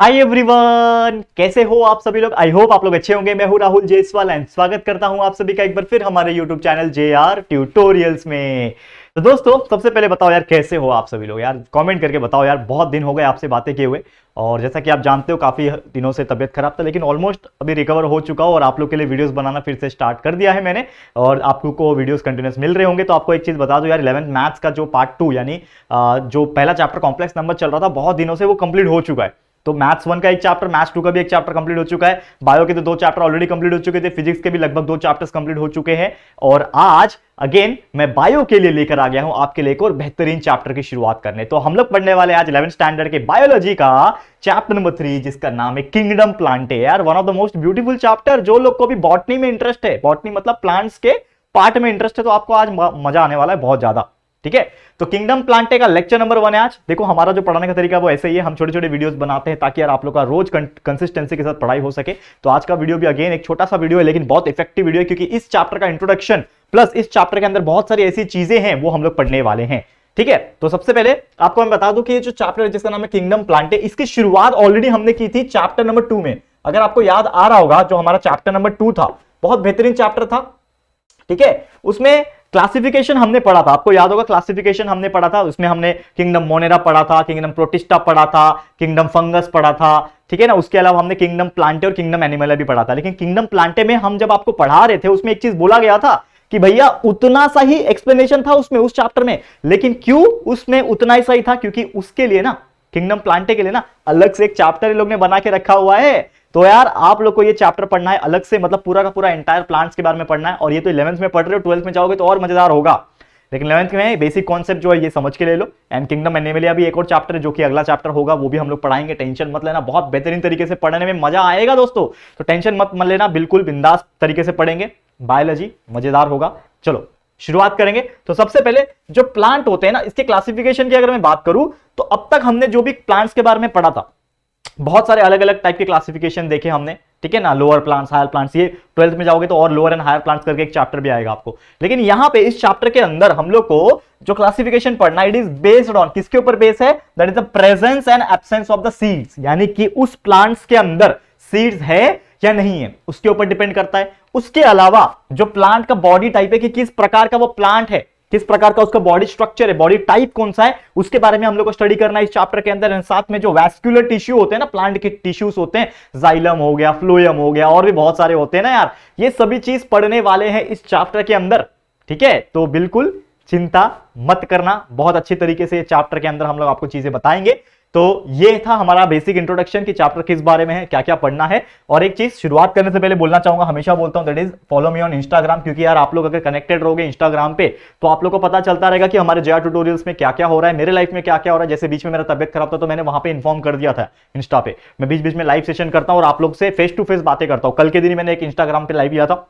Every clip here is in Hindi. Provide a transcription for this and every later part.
हाय एवरीवन कैसे हो आप सभी लोग आई होप आप लोग अच्छे होंगे मैं हूं राहुल जयसवाल एंड स्वागत करता हूं आप सभी का एक बार फिर हमारे YouTube channel J R tutorials में तो दोस्तों सबसे पहले बताओ यार कैसे हो आप सभी लोग यार कमेंट करके बताओ यार बहुत दिन हो गए आपसे बातें किए हुए और जैसा कि आप जानते हो काफ़ी दिनों से तबियत खराब था लेकिन ऑलमोस्ट अभी रिकवर हो चुका हो और आप लोग के लिए वीडियोस बनाना फिर से स्टार्ट कर दिया है मैंने और आपको को वीडियोस कंटिन्यूस मिल रहे होंगे तो आपको एक चीज़ बता दो यार इलेवंथ मैथ्स का जो पार्ट टू यानी जो पहला चैप्टर कॉम्प्लेक्स नंबर चल रहा था बहुत दिनों से वो कंप्लीट हो चुका है तो मैथ्स वन का एक चैप्टर मैथ्स टू का भी एक चैप्टर कंप्लीट हो चुका है बायो के तो दो चैप्टर ऑलरेडी कंप्लीट हो चुके थे फिजिक्स के भी लगभग दो चैप्टर्स कंप्लीट हो चुके हैं और आज अगेन मैं बायो के लिए लेकर आ गया हूं आपके लिए और बेहतरीन चैप्टर की शुरुआत करने तो हम लोग पढ़ने वाले आज इलेवन स्टैंडर्ड के बायोलॉजी का चैप्टर नंबर थ्री जिसका नाम है किंगडम प्लांट है यार one of the most beautiful chapter जो लोग को भी बॉटनी में इंटरेस्ट है बॉटनी मतलब प्लांट्स के पार्ट में इंटरेस्ट है तो आपको आज मजा आने वाला है बहुत ज्यादा ठीक है तो किंगडम प्लांटे का लेक्चर नंबर वन है आज देखो हमारा जो पढ़ाने का तरीका वो ऐसे ही है हम छोटे छोटे वीडियोस बनाते हैं ताकि यार आप लोग का रोज कंसिस्टेंसी के साथ पढ़ाई हो सके तो आज का वीडियो भी अगेन एक छोटा सा वीडियो है लेकिन बहुत इफेक्टिव वीडियो है क्योंकि इस चैप्टर का इंट्रोडक्शन प्लस इस चैप्टर के अंदर बहुत सारी ऐसी चीजें हैं वो हम लोग पढ़ने वाले हैं ठीक है तो सबसे पहले आपको मैं बता दू की जो चैप्टर है जिसका नाम है किंगडम प्लांटे इसकी शुरुआत ऑलरेडी हमने की थी चैप्टर नंबर टू में अगर आपको याद आ रहा होगा जो हमारा चैप्टर नंबर टू था बहुत बेहतरीन चैप्टर था ठीक है उसमें क्लासिफिकेशन हमने पढ़ा था आपको याद होगा क्लासिफिकेशन हमने पढ़ा था उसमें हमने किंगडम मोनेरा पढ़ा था किंगडम प्रोटिस्टा पढ़ा था किंगडम फंगस पढ़ा था ठीक है ना उसके अलावा हमने किंगडम प्लांटे और किंगडम एनिमल भी पढ़ा था लेकिन किंगडम प्लांटे में हम जब आपको पढ़ा रहे थे उसमें एक चीज बोला गया था कि भैया उतना सा ही एक्सप्लेनेशन था उसमें उस चैप्टर में लेकिन क्यों उसमें उतना ही सही था क्योंकि उसके लिए ना किंगडम प्लांटे के लिए ना अलग से एक चैप्टर लोग ने बना के रखा हुआ है तो यार आप लोग को ये चैप्टर पढ़ना है अलग से मतलब पूरा का पूरा एंटायर प्लांट्स के बारे में पढ़ना है और ये तो इलेवंथ में पढ़ रहे हो ट्वेल्थ में जाओगे तो और मजेदार होगा लेकिन इलेवंथ में बेसिक कॉन्सेप्ट जो है ये समझ के ले लो एंड किंगडम एनिमल भी एक और चैप्टर जो कि अगला चैप्टर होगा वो भी हम लोग पढ़ाएंगे टेंशन मत लेना बहुत बेहतरीन तरीके से पढ़ने में मजा आएगा दोस्तों तो टेंशन मत मत लेना बिल्कुल बिंदास तरीके से पढ़ेंगे बायोलॉजी मजेदार होगा चलो शुरुआत करेंगे तो सबसे पहले जो प्लांट होते हैं ना इसके क्लासिफिकेशन की अगर मैं बात करूं तो अब तक हमने जो भी प्लांट्स के बारे में पढ़ा था बहुत सारे अलग अलग टाइप के क्लासिफिकेशन देखे हमने ठीक है ना लोअर प्लांट्स हायर प्लांट्स ये ट्वेल्थ में जाओगे तो और लोअर एंड हायर प्लांट्स करके एक चैप्टर भी आएगा आपको लेकिन यहाँ पे इस चैप्टर के अंदर हम लोग को जो क्लासिफिकेशन पढ़ना इट इज बेस्ड ऑन किसके ऊपर बेस है that is the presence and absence of the seeds यानी कि उस प्लांट्स के अंदर सीड्स है या नहीं है उसके ऊपर डिपेंड करता है उसके अलावा जो प्लांट का बॉडी टाइप है कि किस प्रकार का वो प्लांट है किस प्रकार का उसका बॉडी स्ट्रक्चर है बॉडी टाइप कौन सा है उसके बारे में हम लोग को स्टडी करना है इस चैप्टर के अंदर साथ में जो वैस्कुलर टिश्यू होते हैं ना प्लांट के टिश्यूज होते हैं जाइलम हो गया फ्लोयम हो गया और भी बहुत सारे होते हैं ना यार ये सभी चीज पढ़ने वाले हैं इस चैप्टर के अंदर ठीक है तो बिल्कुल चिंता मत करना बहुत अच्छे तरीके से चैप्टर के अंदर हम लोग आपको चीजें बताएंगे तो ये था हमारा बेसिक इंट्रोडक्शन कि चैप्टर किस बारे में है क्या क्या पढ़ना है और एक चीज शुरुआत करने से पहले बोलना चाहूंगा हमेशा बोलता हूं that is follow me on Instagram क्योंकि यार आप लोग अगर कनेक्टेड रहोगे इंस्टाग्राम पे तो आप लोग को पता चलता रहेगा कि हमारे जया ट्यूटोरियल्स में क्या क्या हो रहा है मेरे लाइफ में क्या क्या हो रहा है जैसे बीच में मेरा तबियत खराब था तो मैंने वहां पर इन्फॉर्म कर दिया था इंस्टा पे मैं बीच बीच में लाइव सेशन करता हूँ और आप लोग से फेस टू फेस बातें करता हूँ कल के दिन मैंने एक इंस्टाग्राम पर लाइव किया था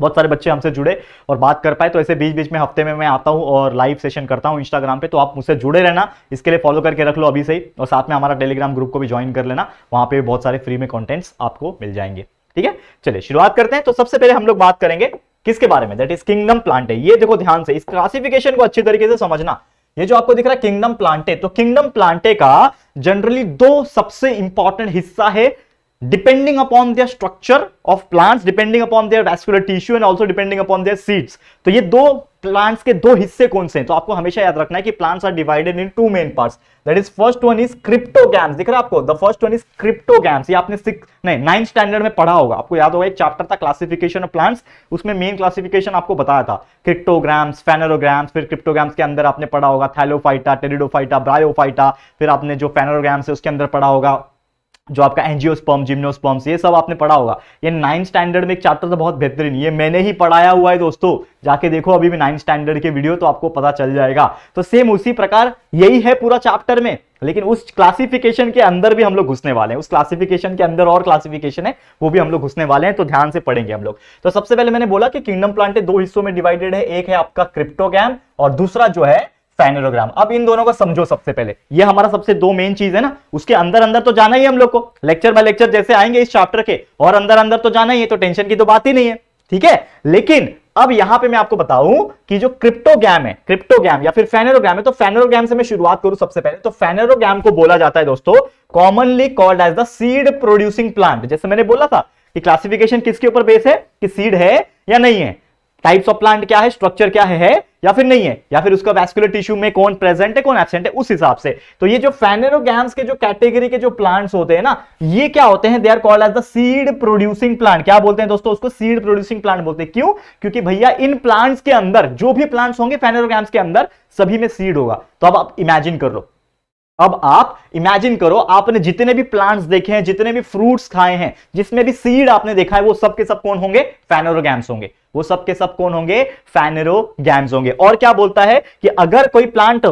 बहुत सारे बच्चे हमसे जुड़े और बात कर पाए तो ऐसे बीच बीच में हफ्ते में मैं आता हूँ और लाइव सेशन करता हूँ इंस्टाग्राम पे तो आप मुझसे जुड़े रहना इसके लिए फॉलो करके रख लो अभी से ही और साथ में हमारा टेलीग्राम ग्रुप को भी ज्वाइन कर लेना वहाँ पे बहुत सारे फ्री में कॉन्टेंट्स आपको मिल जाएंगे ठीक है चलिए शुरुआत करते हैं तो सबसे पहले हम लोग बात करेंगे किसके बारे में दैट इज किंगडम प्लांट है ये देखो ध्यान से इस क्लासिफिकेशन को अच्छी तरीके से समझना ये जो आपको दिख रहा है किंगडम प्लांटे तो किंगडम प्लांटे का जनरली दो सबसे इंपॉर्टेंट हिस्सा है depending upon their structure of plants depending upon their vascular tissue and also depending upon their seeds तो ये दो प्लांट्स के दो हिस्से कौन से हैं तो आपको हमेशा याद रखना है कि plants are divided in two main parts that is first one is cryptogams दिख रहा है आपको the first one is cryptogams ये आपने सिक्स नहीं नाइन्थ स्टैंडर्ड में पढ़ा होगा आपको याद होगा एक चैप्टर था क्लासिफिकेशन ऑफ प्लांट्स उसमें मेन क्लासिफिकेशन आपको बताया था क्रिप्टोग्राम्स फेनोरोग्राम्स फिर क्रिप्टोग्राम्स के अंदर आपने पढ़ा होगा थैलोफाइटा टेरिडोफाइटा ब्रायोफाइटा फिर आपने जो फेनोरोग्राम्स है उसके अंदर पढ़ा होगा जो आपका एनजीओ जिम्नो स्पर्म्स ये सब आपने पढ़ा होगा ये नाइन्थ स्टैंडर्ड में एक चैप्टर था तो बहुत बेहतरीन ये मैंने ही पढ़ाया हुआ है दोस्तों जाके देखो अभी भी नाइन्थ स्टैंडर्ड के वीडियो तो आपको पता चल जाएगा तो सेम उसी प्रकार यही है पूरा चैप्टर में लेकिन उस क्लासिफिकेशन के अंदर भी हम लोग घुसने वाले हैं उस क्लासिफिकेशन के अंदर और क्लासिफिकेशन है वो भी हम लोग घुसने वाले हैं तो ध्यान से पढ़ेंगे हम लोग तो सबसे पहले मैंने बोला कि किंगडम प्लांटे दो हिस्सों में डिवाइडेड है एक है आपका क्रिप्टोगैम और दूसरा जो है स्पाइनोग्राम अब इन दोनों को समझो सबसे पहले ये हमारा सबसे दो मेन चीज है ना उसके अंदर अंदर तो जाना ही हम लोग को लेक्चर बाय लेक्चर जैसे आएंगे इस चैप्टर के और अंदर अंदर तो जाना ही है तो टेंशन की तो बात ही नहीं है ठीक है लेकिन अब यहां पे मैं आपको बताऊं कि जो क्रिप्टोग्राम है क्रिप्टोग्राम या फिर फेनेरोग्राम है तो फेनेरोग्राम से मैं शुरुआत करूं सबसे पहले तो फेनेरोग्राम को बोला जाता है दोस्तों commonly called as the seed producing plant जैसे मैंने बोला था कि क्लासिफिकेशन किसके ऊपर बेस है कि सीड है या नहीं है टाइप्स ऑफ प्लांट क्या है स्ट्रक्चर क्या है, है या फिर नहीं है या फिर उसका वैस्कुलर टिश्यू में कौन प्रेजेंट है कौन एबसेंट है उस हिसाब से तो ये जो फैनेरोगैम्स के जो कैटेगरी के जो प्लांट्स होते हैं ना ये क्या होते हैं they are called as the seed producing plant क्या बोलते हैं दोस्तों उसको सीड प्रोड्यूसिंग प्लांट बोलते हैं क्यों क्योंकि भैया इन प्लांट्स के अंदर जो भी प्लांट्स होंगे फैनेरोगैम्स के अंदर सभी में सीड होगा तो अब आप इमेजिन कर लो अब आप इमेजिन करो आपने जितने भी प्लांट्स देखे हैं जितने भी फ्रूट्स खाए हैं जिसमें भी सीड आपने देखा है वो सब के सब कौन होंगे फैनोरोगैम्स होंगे वो सब के सब कौन होंगे फैनोरोगैम्स होंगे और क्या बोलता है कि अगर कोई प्लांट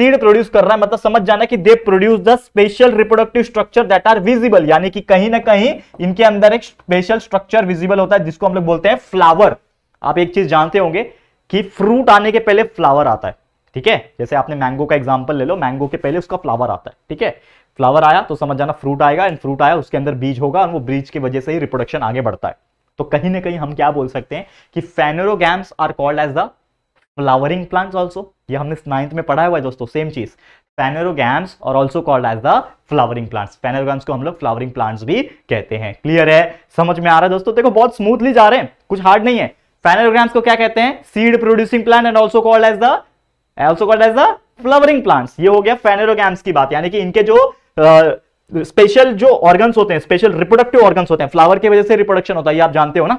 सीड प्रोड्यूस कर रहा है मतलब समझ जाना कि they produce the special reproductive structure that are visible यानी कि कहीं ना कहीं इनके अंदर एक स्पेशल स्ट्रक्चर विजिबल होता है जिसको हम लोग बोलते हैं फ्लावर आप एक चीज जानते होंगे कि फ्रूट आने के पहले फ्लावर आता है ठीक है जैसे आपने मैंगो का एग्जाम्पल ले लो मैंगो के पहले उसका फ्लावर आता है ठीक है फ्लावर आया तो समझ जाना फ्रूट आएगा एंड फ्रूट आया उसके अंदर बीज होगा और वो बीज की वजह से ही रिप्रोडक्शन आगे बढ़ता है तो कहीं ना कहीं हम क्या बोल सकते हैं कि phanerogams are called as the flowering plants also ये हमने नाइन्थ में पढ़ा हुआ है दोस्तों सेम चीज फेनेरोगैम्स और also called as the flowering plants phanerogams को हम लोग फ्लावरिंग प्लांट्स भी कहते हैं क्लियर है समझ में आ रहा है दोस्तों देखो बहुत स्मूथली जा रहे हैं कुछ हार्ड नहीं है फेनेरोग्राम्स को क्या कहते हैं seed producing plant and also called as the also called as the flowering plants ये हो गया फेनेरोगैम्स की बात यानी कि इनके जो स्पेशल uh, जो ऑर्गन्स होते हैं स्पेशल रिप्रोडक्टिव ऑर्गन्स होते हैं फ्लावर की वजह से रिप्रोडक्शन होता है ये आप जानते हो ना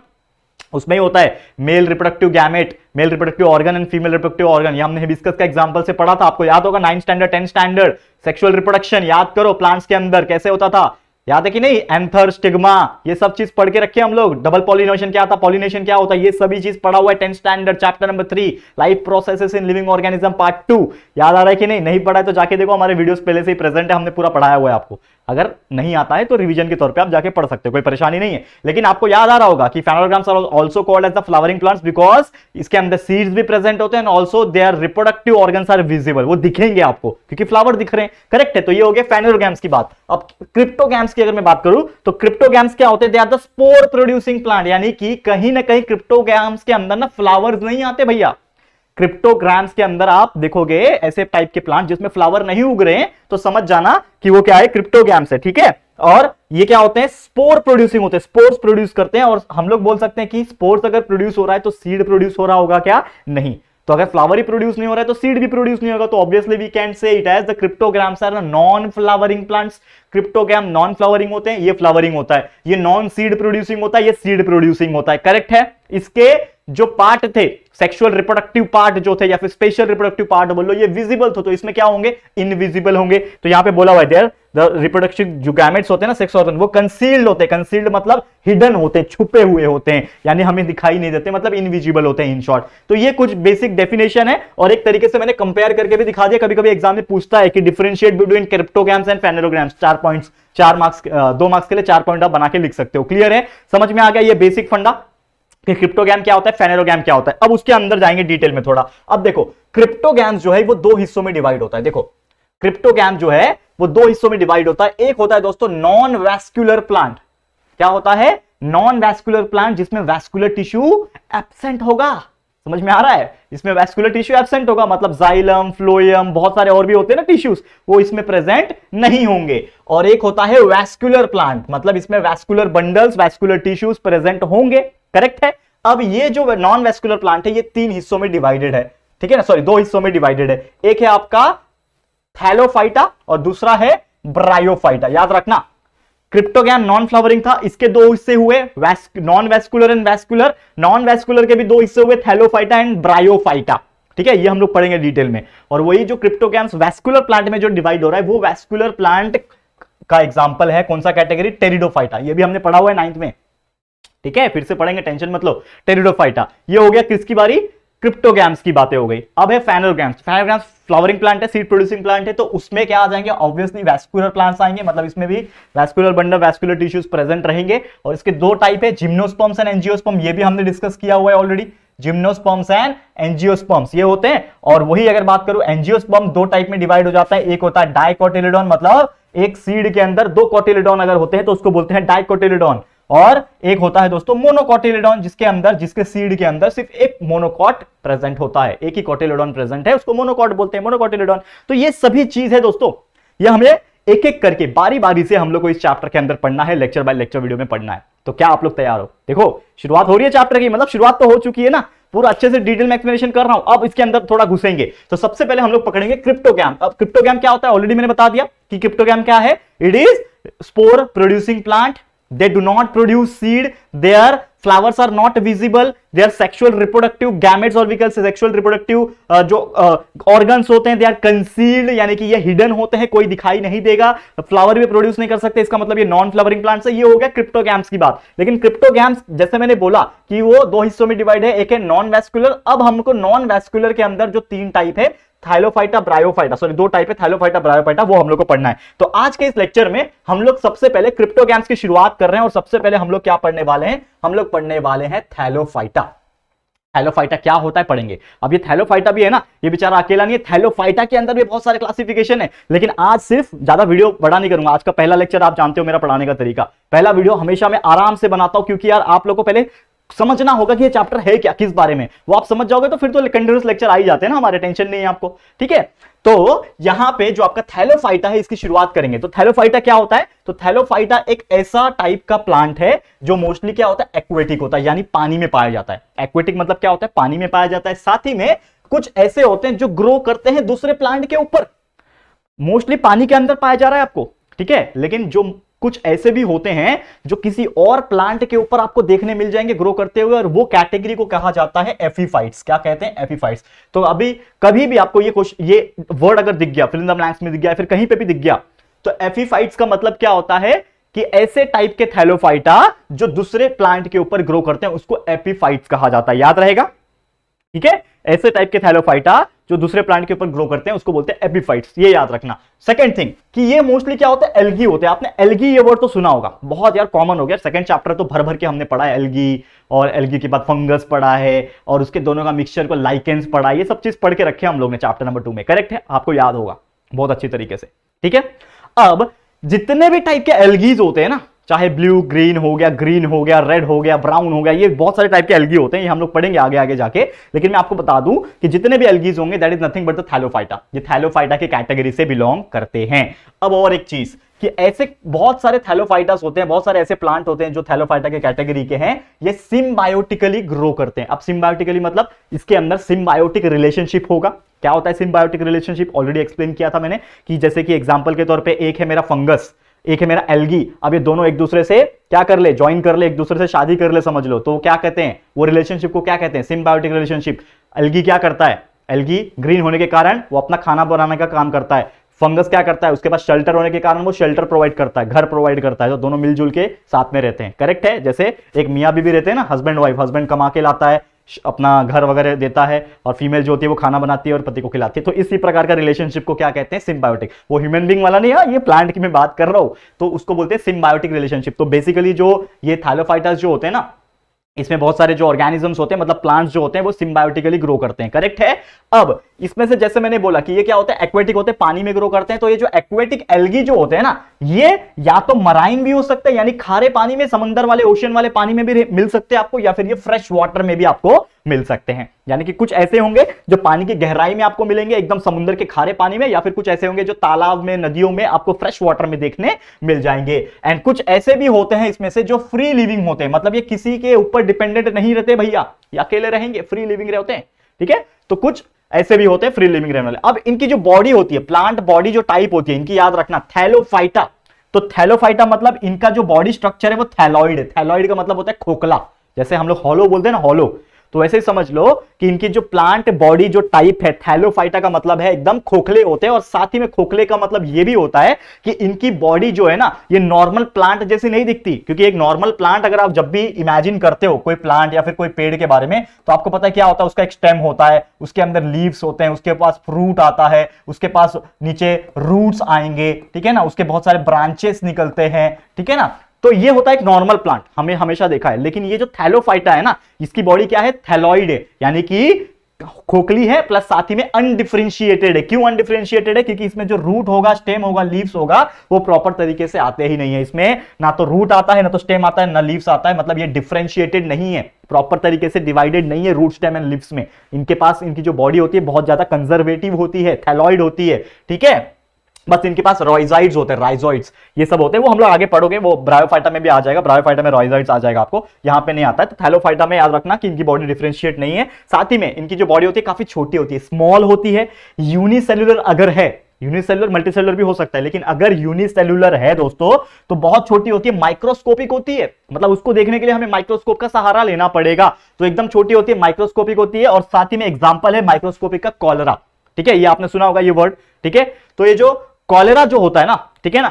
उसमें ही होता है male reproductive gamete male reproductive organ and female reproductive organ ये हमने हिबिस्कस का एग्जांपल से पढ़ा था आपको याद होगा nine standard ten standard sexual reproduction याद करो प्लांट्स के अंदर कैसे होता था याद है कि नहीं एंथर स्टिग्मा ये सब चीज पढ़ के रखे हम लोग डबल पॉलिनेशन क्या था पॉलिनेशन क्या होता है ये सभी चीज पढ़ा हुआ है tenth standard chapter number three life processes in living organism part two याद आ रहा है कि नहीं नहीं पढ़ा है तो जाके देखो हमारे वीडियोस पहले से ही प्रेजेंट है हमने पूरा पढ़ाया हुआ है आपको अगर नहीं आता है तो रिवीजन के तौर पे आप जाके पढ़ सकते हो कोई परेशानी नहीं है लेकिन आपको याद आ रहा होगा कि phanerograms are also called as the flowering plants because इसके अंदर सीड्स भी प्रेजेंट होते हैं and they are reproductive organs are visible वो दिखेंगे आपको क्योंकि फ्लावर दिख रहे हैं करेक्ट है तो ये हो गया फेनोग्राम्स की बात अब क्रिप्टोगैम्स की अगर मैं बात करूं तो क्रिप्टोगैम्स क्या होते हैं they are the spore producing plant यानी कि कहीं ना कहीं क्रिप्टोगैम्स के अंदर ना फ्लावर्स नहीं आते भैया क्रिप्टोग्राम्स के अंदर आप देखोगे ऐसे टाइप के प्लांट जिसमें फ्लावर नहीं उग रहे हैं तो समझ जाना कि वो क्या है क्रिप्टोग्राम्स है ठीक है और ये क्या होते हैं स्पोर प्रोड्यूसिंग होते हैं स्पोर्स प्रोड्यूस करते हैं और हम लोग बोल सकते हैं कि स्पोर्स अगर प्रोड्यूस हो रहा है तो सीड प्रोड्यूस हो रहा होगा क्या नहीं तो अगर फ्लावर ही प्रोड्यूस नहीं हो रहा है तो सीड भी प्रोड्यूस नहीं होगा तो obviously we can say it as the cryptograms are non flowering plants cryptogram non flowering होते हैं ये फ्लावरिंग होता है ये नॉन सीड प्रोड्यूसिंग होता है ये सीड प्रोड्यूसिंग होता है करेक्ट है इसके जो पार्ट थे सेक्सुअल रिप्रोडक्टिव पार्ट जो थे या फिर स्पेशल रिप्रोडक्टिव पार्ट बोलो ये विजिबल थे तो इसमें क्या होंगे इनविजिबल होंगे तो यहाँ पे बोला हुआ है द रिप्रोडक्टिव जो गैमेट्स होते हैं ना सेक्स ऑर्गन वो कंसील्ड होते हैं कंसील्ड मतलब हिडन होते हैं छुपे हुए होते हैं यानी हमें दिखाई नहीं देते मतलब इनविजिबल होते हैं इन शॉर्ट तो ये कुछ बेसिक डेफिनेशन है और एक तरीके से मैंने कंपेयर करके भी दिखा दिया कभी कभी एग्जाम में पूछता है कि differentiate between cryptograms and phanerograms चार पॉइंट्स चार मार्क्स दो मार्क्स के लिए चार पॉइंट आप बना के लिख सकते हो क्लियर है समझ में आ गया ये बेसिक फंडा कि क्रिप्टोगैम क्या होता है फेनेरोगैम क्या होता है अब उसके अंदर जाएंगे डिटेल में थोड़ा अब देखो क्रिप्टोगैम जो है वो दो हिस्सों में डिवाइड होता है देखो क्रिप्टोगैम जो है वो दो हिस्सों में डिवाइड होता है एक होता है दोस्तों नॉन वैस्कुलर प्लांट क्या होता है नॉन वैस्कुलर प्लांट जिसमें वैस्कुलर टिश्यू एबसेंट होगा समझ में आ रहा है इसमें वैस्कुलर टिश्यू एबसेंट होगा मतलब जाइलम फ्लोयम बहुत सारे और भी होते हैं ना टिश्यूज वो इसमें प्रेजेंट नहीं होंगे और एक होता है वैस्कुलर प्लांट मतलब इसमें vascular bundles vascular tissues present होंगे करेक्ट है अब ये जो नॉन वेस्कुलर प्लांट है ये तीन हिस्सों में डिवाइडेड है ठीक है ना सॉरी दो हिस्सों में डिवाइडेड है एक है आपका थैलोफाइटा और दूसरा है ब्रायोफाइटा याद रखना क्रिप्टोगैम नॉन फ्लावरिंग था इसके दो हिस्से हुए non vascular and vascular non vascular के भी दो हिस्से हुए थैलोफाइटा एंड ब्रायोफाइटा ठीक है ये हम लोग पढ़ेंगे डिटेल में और वही जो क्रिप्टोगैम्स वेस्कुलर प्लांट में जो डिवाइड हो रहा है वो वेस्कुलर प्लांट का एग्जाम्पल है कौन सा कैटेगरी टेरिडोफाइटा ये भी हमने पढ़ा हुआ है नाइन्थ में ठीक है फिर से पढ़ेंगे टेंशन मतलब टेरिडोफाइटा ये हो गया किसकी बारी क्रिप्टोग्राम्स की बातें हो गई अब है फैनोग्राम्स फैनोग्राम्स फ्लावरिंग प्लांट है सीड प्रोड्यूसिंग प्लांट है तो उसमें क्या आ जाएंगे ऑब्वियसली वैस्कुलर प्लांट्स आएंगे मतलब इसमें भी vascular bundle vascular tissues present रहेंगे और इसके दो टाइप है जिम्नोस्पम्स एंड एनजियोस्पॉम ये भी हमने डिस्कस किया हुआ है ऑलरेडी जिम्नोस्पम्स एंड एनजियोस्पॉम्स ये होते हैं और वही अगर बात करूं एनजियोस्पॉम दो टाइप में डिवाइड हो जाता है एक होता है डायकोटेलिडॉन मतलब एक सीड के अंदर दो कोटेलिडॉन अगर होते हैं तो उसको बोलते हैं डायकोटेलिडॉन और एक होता है दोस्तों मोनोकोटिलेडॉन जिसके अंदर जिसके सीड के अंदर सिर्फ एक मोनोकॉट प्रेजेंट होता है एक ही कॉटिलेडॉन प्रेजेंट है उसको मोनोकॉट बोलते हैं मोनोकोटिलेडॉन तो ये सभी चीज है दोस्तों ये हमें एक एक करके बारी बारी से हम लोग को इस चैप्टर के अंदर पढ़ना है लेक्चर बाय लेक्चर वीडियो में पढ़ना है तो क्या आप लोग तैयार हो देखो शुरुआत हो रही है चैप्टर की मतलब शुरुआत तो हो चुकी है ना पूरा अच्छे से डिटेल में एक्सप्लेनेशन कर रहा हूं अब इसके अंदर थोड़ा घुसेंगे तो सबसे पहले हम लोग पकड़ेंगे क्रिप्टोग्राम अब क्रिप्टोग्राम क्या होता है ऑलरेडी मैंने बता दिया कि क्रिप्टोगैम क्या है it is spore producing plant they do not produce seed their flowers are not visible their sexual reproductive gametes और विकल्प sexual reproductive uh, जो uh, organs होते हैं they are concealed यानी कि ये hidden होते हैं कोई दिखाई नहीं देगा flower भी produce नहीं कर सकते इसका मतलब ये non flowering plants है ये हो गया cryptogams की बात लेकिन cryptogams जैसे मैंने बोला कि वो दो हिस्सों में डिवाइड है एक है नॉन वैस्कुलर अब हमको नॉन वैस्कुलर के अंदर जो तीन टाइप है थाइलोफाइटा ब्रायोफाइटा सॉरी दो टाइप है थाइलोफाइटा ब्रायोफाइटा वो हम लोग को पढ़ना है तो आज के इस लेक्चर में हम लोग सबसे पहले क्रिप्टो गैम्स की शुरुआत कर रहे हैं और सबसे पहले हम लोग क्या पढ़ने वाले हैं हम लोग पढ़ने वाले हैं थैलोफाइटा थैलोफाइटा क्या होता है पढ़ेंगे अब ये थैलोफाइटा भी है ना ये बेचारा अकेला नहीं है थैलोफाइटा के अंदर भी बहुत सारे क्लासिफिकेशन है लेकिन आज सिर्फ ज्यादा वीडियो बड़ा नहीं करूंगा आज का पहला लेक्चर आप जानते हो मेरा पढ़ाने का तरीका पहला वीडियो हमेशा मैं आराम से बनाता हूँ क्योंकि यार आप लोग को पहले समझना होगा कि ये चैप्टर है क्या किस बारे में वो आप समझ जाओगे तो फिर तो कंटिन्यूस लेक्चर आ ही जाते हैं ना हमारे टेंशन नहीं है आपको ठीक है तो यहां पे जो आपका थैलोफाइटा है इसकी शुरुआत करेंगे तो थैलोफाइटा क्या होता है तो थैलोफाइटा एक ऐसा टाइप का प्लांट है जो मोस्टली क्या होता है एक्वेटिक होता है यानी पानी में पाया जाता है एक्वेटिक मतलब क्या होता है पानी में पाया जाता है साथ ही में कुछ ऐसे होते हैं जो ग्रो करते हैं दूसरे प्लांट के ऊपर मोस्टली पानी के अंदर पाया जा रहा है आपको ठीक है लेकिन जो कुछ ऐसे भी होते हैं जो किसी और प्लांट के ऊपर आपको देखने मिल जाएंगे ग्रो करते हुए और वो कैटेगरी को कहा जाता है एफीफाइट्स क्या कहते हैं एफीफाइट्स तो अभी कभी भी आपको ये ये वर्ड अगर दिख गया फिल्म ब्लैंक्स में दिख गया फिर कहीं पे भी दिख गया तो एफीफाइट्स का मतलब क्या होता है कि ऐसे टाइप के थैलोफाइटा जो दूसरे प्लांट के ऊपर ग्रो करते हैं उसको एपीफाइट्स कहा जाता है याद रहेगा ठीक है ऐसे टाइप के थैलोफाइटा जो दूसरे प्लांट के ऊपर ग्रो करते हैं उसको बोलते हैं एपीफाइट्स ये याद रखना सेकंड थिंग कि ये मोस्टली क्या होता है एलगी होते हैं आपने एलगी ये वर्ड तो सुना होगा बहुत यार कॉमन हो गया सेकंड चैप्टर तो भर भर के हमने पढ़ा है एलगी और एलगी के बाद फंगस पढ़ा है और उसके दोनों का मिक्सचर को लाइकेंस पढ़ा है ये सब चीज पढ़ के रखे हम लोग ने चैप्टर नंबर टू में करेक्ट है आपको याद होगा बहुत अच्छी तरीके से ठीक है अब जितने भी टाइप के एलगीज होते हैं ना चाहे ब्लू ग्रीन हो गया ग्रीन हो गया रेड हो गया ब्राउन हो गया ये बहुत सारे टाइप के एलगी होते हैं ये हम लोग पढ़ेंगे आगे आगे जाके लेकिन मैं आपको बता दूं कि जितने भी एलगीज होंगे that is nothing but the thallophyta ये थैलोफाइटा के कैटेगरी से बिलोंग करते हैं अब और एक चीज कि ऐसे बहुत सारे थैलोफाइटास होते हैं बहुत सारे ऐसे प्लांट होते हैं जो थैलोफाइटा के कैटेगरी के हैं ये सिम्बायोटिकली ग्रो करते हैं अब सिम्बायोटिकली मतलब इसके अंदर सिम्बायोटिक रिलेशनशिप होगा क्या होता है सिम्बायोटिक रिलेशनशिप ऑलरेडी एक्सप्लेन किया था मैंने कि जैसे कि एग्जाम्पल के तौर पर एक है मेरा फंगस एक है मेरा एलगी अब ये दोनों एक दूसरे से क्या कर ले ज्वाइन कर ले एक दूसरे से शादी कर ले समझ लो तो क्या कहते हैं वो रिलेशनशिप को क्या कहते हैं सिम्बायोटिक रिलेशनशिप एलगी क्या करता है एलगी ग्रीन होने के कारण वो अपना खाना बनाने का काम करता है फंगस क्या करता है उसके पास शेल्टर होने के कारण वो शेल्टर प्रोवाइड करता है घर प्रोवाइड करता है तो दोनों मिलजुल के साथ में रहते हैं करेक्ट है जैसे एक मियाँ बीबी रहते हैं ना हस्बैंड वाइफ हस्बैंड कमा के लाता है अपना घर वगैरह देता है और फीमेल जो होती है वो खाना बनाती है और पति को खिलाती है तो इसी प्रकार का रिलेशनशिप को क्या कहते हैं सिम्बायोटिक वो ह्यूमन बींग वाला नहीं है हाँ, ये प्लांट की मैं बात कर रहा हूँ तो उसको बोलते हैं सिम्बायोटिक रिलेशनशिप तो बेसिकली जो ये थैलोफाइटस जो होते हैं ना इसमें बहुत सारे जो ऑर्गेनिजम्स होते हैं मतलब प्लांट्स जो होते हैं वो सिम्बायोटिकली ग्रो करते हैं करेक्ट है अब इसमें से जैसे मैंने बोला कि ये क्या होता है एक्वेटिक होते हैं पानी में ग्रो करते हैं तो ये जो एक्वेटिक एल्गी जो होते हैं ना ये या तो मराइन भी हो सकते हैं यानी खारे पानी में समंदर वाले ओशन वाले पानी में भी मिल सकते हैं आपको या फिर ये फ्रेश वाटर में भी आपको मिल सकते हैं यानी कि कुछ ऐसे होंगे जो पानी की गहराई में आपको मिलेंगे एकदम समुद्र के खारे पानी में या फिर कुछ ऐसे होंगे जो तालाब में नदियों में आपको फ्रेश वाटर में देखने मिल जाएंगे एंड कुछ ऐसे भी होते हैं इसमें से जो फ्री लिविंग होते हैं मतलब ये किसी के ऊपर डिपेंडेंट नहीं रहते भैया अकेले रहेंगे फ्री लिविंग रहते हैं ठीक है तो कुछ ऐसे भी होते हैं फ्री लिविंग रहने वाले अब इनकी जो बॉडी होती है प्लांट बॉडी जो टाइप होती है इनकी याद रखना थैलोफाइटा तो थैलोफाइटा मतलब इनका जो बॉडी स्ट्रक्चर है वो थैलॉइड है थैलॉइड का मतलब होता है खोखला जैसे हम लोग हॉलो बोलते हैं ना हॉलो तो ऐसे ही समझ लो कि इनकी जो प्लांट बॉडी जो टाइप है थैलोफाइटा का मतलब है एकदम खोखले होते हैं और साथ ही में खोखले का मतलब यह भी होता है कि इनकी बॉडी जो है ना ये नॉर्मल प्लांट जैसी नहीं दिखती क्योंकि एक नॉर्मल प्लांट अगर आप जब भी इमेजिन करते हो कोई प्लांट या फिर कोई पेड़ के बारे में तो आपको पता है क्या होता है उसका एक स्टेम होता है उसके अंदर लीव्स होते हैं उसके पास फ्रूट आता है उसके पास नीचे रूट्स आएंगे ठीक है ना उसके बहुत सारे ब्रांचेस निकलते हैं ठीक है ना तो ये होता है एक नॉर्मल प्लांट हमें हमेशा देखा है लेकिन ये जो थैलोफाइटा है ना इसकी बॉडी क्या है थैलॉइड है यानी कि खोखली है प्लस साथ ही में अनडिफ्रेंशिएटेड है क्यों अनडिफ्रेंशिएटेड है क्योंकि इसमें जो रूट होगा स्टेम होगा लीव्स होगा वो प्रॉपर तरीके से आते ही नहीं है इसमें ना तो रूट आता है ना तो स्टेम आता है ना लीव्स आता है मतलब ये डिफ्रेंशिएटेड नहीं है प्रॉपर तरीके से डिवाइडेड नहीं है रूट स्टेम एंड लिप्स में इनके पास इनकी जो बॉडी होती है बहुत ज्यादा कंजर्वेटिव होती है थैलॉइड होती है ठीक है बस इनके पास रॉइजाइड्स होते हैं राइजॉइड्स ये सब होते हैं वो हम लोग आगे पढ़ोगे वो ब्रायोफाइटा में भी आ जाएगा ब्रायोफाइटा में रॉइजाइड्स आ जाएगा आपको यहाँ पे नहीं आता है तो थैलोफाइटा में याद रखना कि इनकी बॉडी डिफ्रेंशिएट नहीं है साथ ही में इनकी जो बॉडी होती है काफी छोटी होती है स्मॉल होती है यूनिसेलुलर अगर है यूनिसेलुलर मल्टीसेलुलर भी हो सकता है लेकिन अगर यूनिसेलुलर है दोस्तों तो बहुत छोटी होती है माइक्रोस्कोपिक होती है मतलब उसको देखने के लिए हमें माइक्रोस्कोप का सहारा लेना पड़ेगा तो एकदम छोटी होती है माइक्रोस्कोपिक होती है और साथ ही में एग्जाम्पल है माइक्रोस्कोपिक का कॉलरा ठीक है ये आपने सुना होगा ये वर्ड ठीक है तो ये जो कॉलेरा जो होता है ना ठीक है ना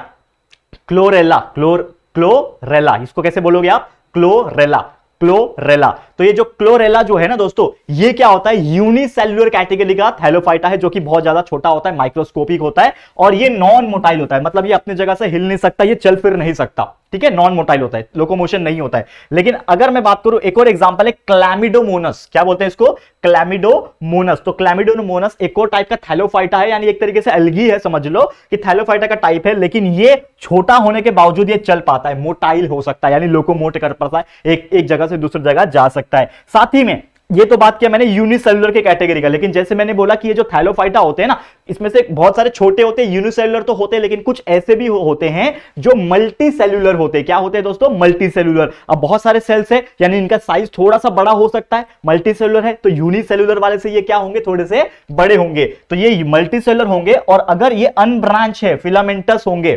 क्लोरेला क्लोर क्लोरेला इसको कैसे बोलोगे आप क्लोरेला क्लोरेला तो ये जो क्लोरेला जो है ना दोस्तों ये क्या होता है यूनिसेल्युलर कैटेगरी का थैलोफाइटा है जो कि बहुत ज्यादा छोटा होता है माइक्रोस्कोपिक होता है और ये नॉन मोटाइल होता है मतलब ये अपनी जगह से हिल नहीं सकता ये चल फिर नहीं सकता ठीक है नॉन मोटाइल होता है लोकोमोशन नहीं होता है लेकिन अगर मैं बात करूं एक और एग्जांपल है क्लैमिडोमोनस क्या बोलते हैं इसको क्लैमिडोमोनस तो क्लैमिडोमोनस एक और टाइप का थैलोफाइटा है यानी एक तरीके से अलगी है समझ लो कि थैलोफाइटा का टाइप है लेकिन ये छोटा होने के बावजूद ये चल पाता है मोटाइल हो सकता है यानी लोकोमोट कर पाता है एक एक जगह से दूसरी जगह जा सकता सकता है साथ ही में ये तो बात किया मैंने यूनिसेलुलर के कैटेगरी का लेकिन जैसे मैंने बोला कि ये जो थैलोफाइटा होते हैं ना इसमें से बहुत सारे छोटे होते हैं यूनिसेलुलर तो होते हैं लेकिन कुछ ऐसे भी होते हैं जो मल्टी सेल्यूलर होते हैं क्या होते हैं दोस्तों मल्टी सेल्यूलर अब बहुत सारे सेल्स है यानी इनका साइज थोड़ा सा बड़ा हो सकता है मल्टी सेल्यूलर है तो यूनिसेलुलर वाले से ये क्या होंगे थोड़े से बड़े होंगे तो ये मल्टी सेल्यूलर होंगे और अगर ये अनब्रांच है फिलामेंटस होंगे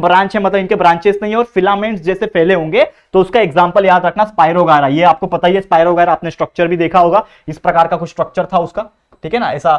ब्रांच है मतलब इनके ब्रांचेस नहीं है और फिलामेंट्स जैसे फैले होंगे तो उसका एग्जाम्पल याद रखना स्पायरोगारा ये आपको पता ही है स्पायरोगारा आपने स्ट्रक्चर भी देखा होगा इस प्रकार का कुछ स्ट्रक्चर था उसका ठीक है ना ऐसा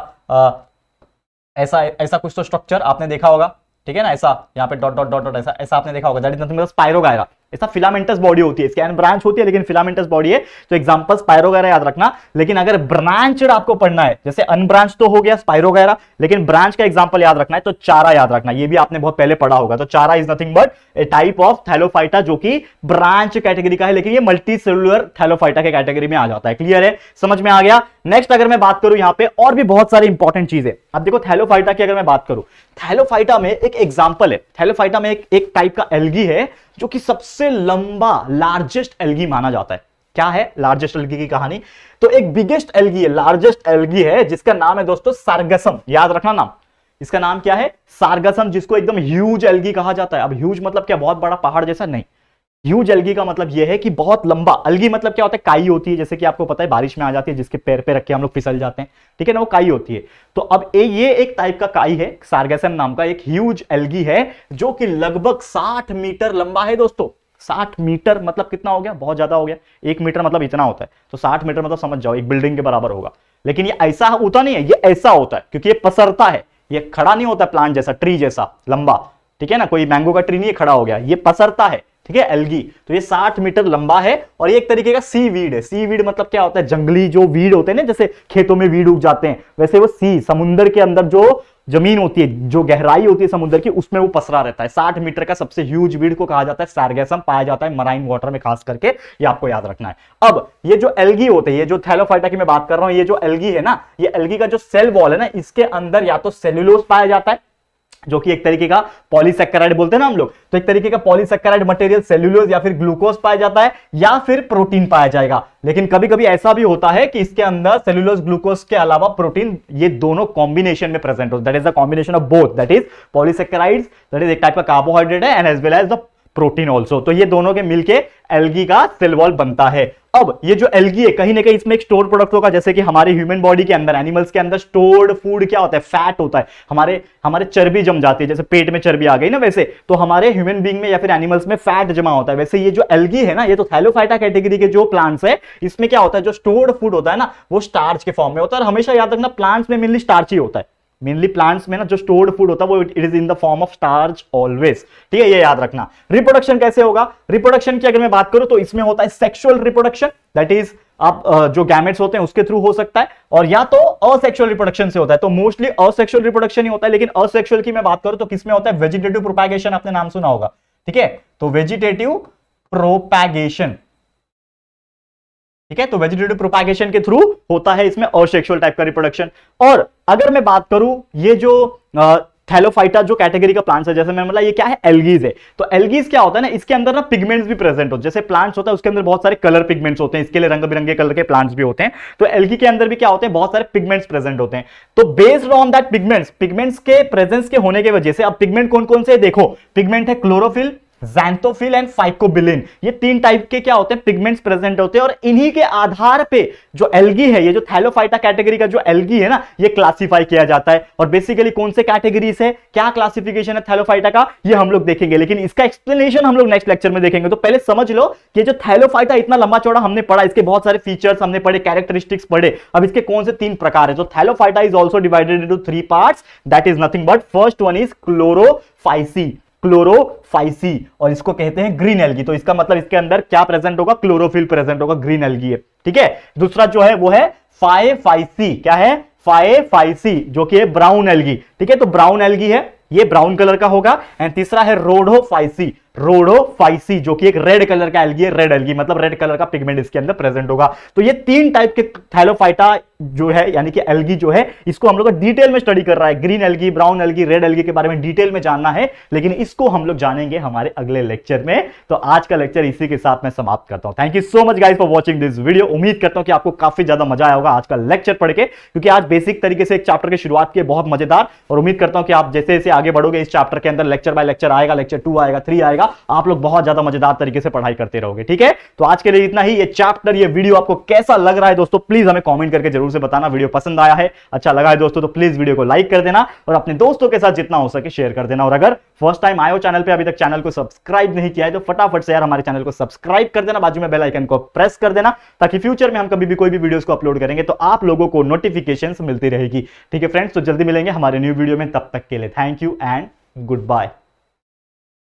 ऐसा ऐसा कुछ तो स्ट्रक्चर आपने देखा होगा ठीक है ना ऐसा यहाँ पे डॉट डॉट डॉट डॉट ऐसा ऐसा आपने देखा होगा दैट इज नथिंग स्पायरोगायरा ऐसा फिलामेंटस बॉडी होती है इसके ब्रांच होती है लेकिन फिलामेंटस बॉडी है तो एग्जाम्पल स्पायरोगैरा याद रखना लेकिन अगर ब्रांचड आपको पढ़ना है जैसे अनब्रांच तो हो गया स्पायरोगैरा लेकिन ब्रांच का एग्जाम्पल याद रखना है तो चारा याद रखना ये भी आपने बहुत पहले पढ़ा होगा तो Chara is nothing but a type of thallophyta जो कि ब्रांच कैटेगरी का है लेकिन ये मल्टी सेलुलर थैलोफाइटा के कैटेगरी में आ जाता है क्लियर है समझ में आ गया नेक्स्ट अगर मैं बात करूं यहां पे और भी बहुत सारी इंपॉर्टेंट चीजें अब देखो थैलोफाइटा की अगर मैं बात करूं थैलोफाइटा में एक एग्जाम्पल है थैलोफाइटा में एक, एक टाइप का एलगी है जो कि सबसे लंबा लार्जेस्ट एल्गी माना जाता है क्या है लार्जेस्ट एल्गी की कहानी तो एक बिगेस्ट एल्गी है लार्जेस्ट एलगी है जिसका नाम है दोस्तों सार्गसम याद रखना नाम इसका नाम क्या है सार्गसम जिसको एकदम ह्यूज एलगी कहा जाता है अब ह्यूज मतलब क्या बहुत बड़ा पहाड़ जैसा नहीं ह्यूज अलगी का मतलब यह है कि बहुत लंबा अलगी मतलब क्या होता है काई होती है जैसे कि आपको पता है बारिश में आ जाती है जिसके पैर पे रख के हम लोग फिसल जाते हैं ठीक है ना वो काई होती है तो अब ए, ये एक टाइप का काई है सार्गेसम नाम का एक ह्यूज अलगी है जो कि लगभग साठ मीटर लंबा है दोस्तों साठ मीटर मतलब कितना हो गया बहुत ज्यादा हो गया एक मीटर मतलब इतना होता है तो साठ मीटर मतलब समझ जाओ एक बिल्डिंग के बराबर होगा लेकिन ये ऐसा होता नहीं है ये ऐसा होता है क्योंकि ये पसरता है ये खड़ा नहीं होता प्लांट जैसा ट्री जैसा लंबा ठीक है ना कोई मैंगो का ट्री नहीं खड़ा हो गया ये पसरता है ठीक है एलगी तो ये 60 मीटर लंबा है और ये एक तरीके का सी वीड है सी वीड मतलब क्या होता है जंगली जो वीड होते हैं ना जैसे खेतों में वीड उग जाते हैं वैसे वो सी समुद्र के अंदर जो जमीन होती है जो गहराई होती है समुद्र की उसमें वो पसरा रहता है साठ मीटर का सबसे ह्यूज वीड को कहा जाता है सार्गेसम पाया जाता है मराइन वाटर में खास करके ये आपको याद रखना है अब ये जो एलगी होते हैं ये जो थैलोफाइटा की मैं बात कर रहा हूँ ये जो एलगी है ना ये एलगी का जो सेल वॉल है ना इसके अंदर या तो सेल्यूलोज पाया जाता है जो कि एक तरीके का पॉलीसेक्राइड बोलते हैं ना हम लोग तो एक तरीके का पॉलीसेक्राइड मटेरियल सेल्यूलोज या फिर ग्लूकोज पाया जाता है या फिर प्रोटीन पाया जाएगा लेकिन कभी कभी ऐसा भी होता है कि इसके अंदर सेल्यूलोज ग्लूकोज के अलावा प्रोटीन ये दोनों कॉम्बिनेशन में प्रेजेंट हो that is the combination of both that is polysaccharide that is एक टाइप का कार्बोहाइड्रेट है and as well as the protein also तो ये दोनों के मिलके एल्गी का सेल वॉल बनता है अब ये जो एल्गी है कहीं ना कहीं इसमें एक स्टोर प्रोडक्ट होगा जैसे कि हमारे ह्यूमन बॉडी के अंदर एनिमल्स के अंदर स्टोर्ड फूड क्या होता है फैट होता है हमारे हमारे चर्बी जम जाती है जैसे पेट में चर्बी आ गई ना वैसे तो हमारे ह्यूमन बींग में या फिर एनिमल्स में फैट जमा होता है वैसे ये जो एल्गी है ना ये तो थैलोफाइटा कैटेगरी के जो प्लांट्स है इसमें क्या होता है जो स्टोर्ड फूड होता है ना वो स्टार्च के फॉर्म में होता है और हमेशा याद रखना प्लांट्स में मेनली स्टार्च ही होता है मेनली प्लांट्स में ना जो स्टोर्ड फूड होता है वो it is in the form of starch always ठीक है ये याद रखना रिप्रोडक्शन कैसे होगा रिप्रोडक्शन की अगर मैं बात करूं तो इसमें होता है सेक्सुअल रिप्रोडक्शन दैट इज आप जो गैमेट्स होते हैं उसके थ्रू हो सकता है और या तो असेक्सुअल रिप्रोडक्शन से होता है तो मोस्टली असेक्सुअल रिप्रोडक्शन ही होता है लेकिन असेक्सुअल की मैं बात करूं तो किसमें होता है वेजिटेटिव प्रोपैगेशन आपने नाम सुना होगा ठीक है तो वेजिटेटिव प्रोपैगेशन ठीक है तो वेजिटेटिव प्रोपागेशन के थ्रू होता है इसमें असेक्सुअल टाइप का रिप्रोडक्शन और अगर मैं बात करूं ये जो आ, थैलोफाइटा जो कैटेगरी का प्लांट्स है जैसे मैंने बोला ये क्या है एलगीज है तो एलगीज क्या होता है ना इसके अंदर ना पिगमेंट्स भी प्रेजेंट हो जैसे प्लांट्स होता है उसके अंदर बहुत सारे कलर पिगमेंट्स होते हैं इसके लिए रंग बिरंगे कलर के प्लांट्स भी होते हैं तो एलगी के अंदर भी क्या होते हैं बहुत सारे पिगमेंट्स प्रेजेंट होते हैं तो based on that pigments pigments के प्रेजेंस के होने की वजह से अब पिगमेंट कौन कौन से देखो पिगमेंट है क्लोरोफिल जैंथोफिल एंड फाइकोबिलिन ये तीन टाइप के क्या होते हैं पिगमेंट्स प्रेजेंट होते हैं और इन्हीं के आधार पे जो एल्गी है ये जो थैलोफाइटा कैटेगरी का जो एल्गी है ना ये क्लासिफाई किया जाता है और बेसिकली कौन से कैटेगरी से क्या क्लासिफिकेशन है थैलोफाइटा का ये हम लोग देखेंगे लेकिन इसका एक्सप्लेनेशन हम लोग नेक्स्ट लेक्चर में देखेंगे तो पहले समझ लो कि जो थैलोफाइटा इतना लंबा चौड़ा हमने पढ़ा इसके बहुत सारे फीचर्स हमने पढ़े कैरेक्टरिस्टिक्स पढ़े अब इसके कौन से तीन प्रकार है जो thallophyta is also divided into three part that is nothing but first one is chlorophyceae chlorophyceae और इसको कहते हैं ग्रीन एल्गी तो इसका मतलब इसके अंदर क्या प्रेजेंट होगा क्लोरोफिल प्रेजेंट होगा ग्रीन एलगी है ठीक है दूसरा जो है वो है फाइफाइसी क्या है फाइफाइसी जो कि ब्राउन एल्गी ठीक है तो ब्राउन एलगी है ये ब्राउन कलर का होगा एंड तीसरा है रोडोफाइसी रोडोफाइसी जो कि एक रेड कलर का एलगी है रेड एलगी मतलब रेड कलर का पिगमेंट इसके अंदर प्रेजेंट होगा तो ये तीन टाइप के थैलोफाइटा जो है यानी कि एलगी जो है इसको हम लोग डिटेल में स्टडी कर रहा है green algae brown algae red algae के बारे में डिटेल में जानना है लेकिन इसको हम लोग जानेंगे हमारे अगले लेक्चर में तो आज का लेक्चर इसी के साथ मैं समाप्त करता हूं thank you so much guys for watching this video उम्मीद करता हूं कि आपको काफी ज्यादा मजा आया होगा आज का लेक्चर पढ़ के क्योंकि आज बेसिक तरीके से एक चैप्टर की शुरुआत की बहुत मजेदार और उम्मीद करता हूं कि आप जैसे जैसे आगे बढ़ोगे इस चैप्टर के अंदर लेक्चर बाय लेक्चर आएगा लेक्चर टू आएगा थ्री आएगा रहेगा आप लोग बहुत ज्यादा मजेदार तरीके से पढ़ाई करते रहोगे ठीक है तो आज के लिए इतना ही ये चैप्टर ये वीडियो आपको कैसा लग रहा है दोस्तों प्लीज हमें कॉमेंट करके जरूर से बताना वीडियो पसंद आया है अच्छा लगा है दोस्तों तो प्लीज वीडियो को लाइक कर देना और अपने दोस्तों के साथ जितना हो सके शेयर कर देना और अगर फर्स्ट टाइम आयो चैनल पर अभी तक चैनल को सब्सक्राइब नहीं किया है तो फटाफट से यार हमारे चैनल को सब्सक्राइब कर देना बाजू में बेलाइकन को प्रेस कर देना ताकि फ्यूचर में हम कभी भी कोई भी वीडियो को अपलोड करेंगे तो आप लोगों को नोटिफिकेशन मिलती रहेगी ठीक है फ्रेंड्स तो जल्दी मिलेंगे हमारे न्यू वीडियो में तब तक के लिए thank you and good bye